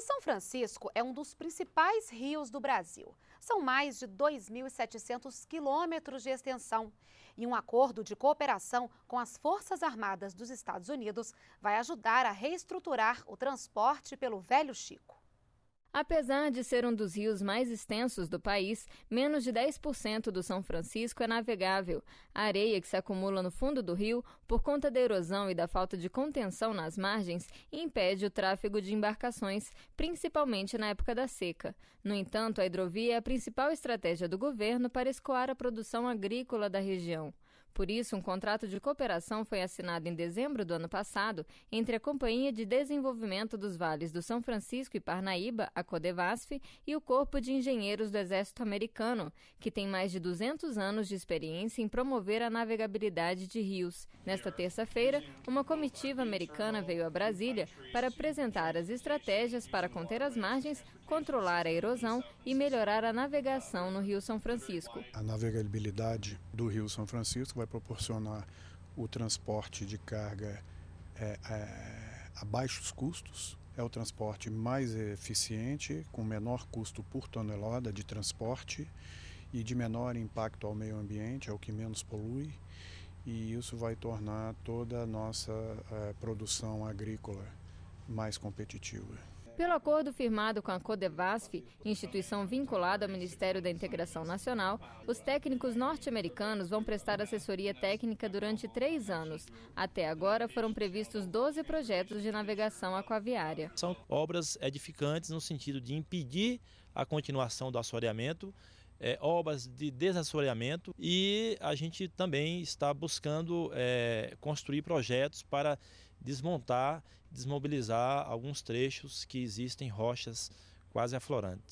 O São Francisco é um dos principais rios do Brasil. São mais de 2.700 quilômetros de extensão. E um acordo de cooperação com as Forças Armadas dos Estados Unidos vai ajudar a reestruturar o transporte pelo Velho Chico. Apesar de ser um dos rios mais extensos do país, menos de 10% do São Francisco é navegável. A areia que se acumula no fundo do rio, por conta da erosão e da falta de contenção nas margens, impede o tráfego de embarcações, principalmente na época da seca. No entanto, a hidrovia é a principal estratégia do governo para escoar a produção agrícola da região. Por isso, um contrato de cooperação foi assinado em dezembro do ano passado entre a Companhia de Desenvolvimento dos Vales do São Francisco e Parnaíba, a Codevasf, e o Corpo de Engenheiros do Exército Americano, que tem mais de 200 anos de experiência em promover a navegabilidade de rios. Nesta terça-feira, uma comitiva americana veio a Brasília para apresentar as estratégias para conter as margens controlar a erosão e melhorar a navegação no Rio São Francisco. A navegabilidade do Rio São Francisco vai proporcionar o transporte de carga é, é, a baixos custos, é o transporte mais eficiente, com menor custo por tonelada de transporte e de menor impacto ao meio ambiente, é o que menos polui, e isso vai tornar toda a nossa é, produção agrícola mais competitiva. Pelo acordo firmado com a Codevasf, instituição vinculada ao Ministério da Integração Nacional, os técnicos norte-americanos vão prestar assessoria técnica durante três anos. Até agora foram previstos 12 projetos de navegação aquaviária. São obras edificantes no sentido de impedir a continuação do assoreamento é, obras de desassoreamento e a gente também está buscando é, construir projetos para desmontar, desmobilizar alguns trechos que existem rochas quase aflorantes.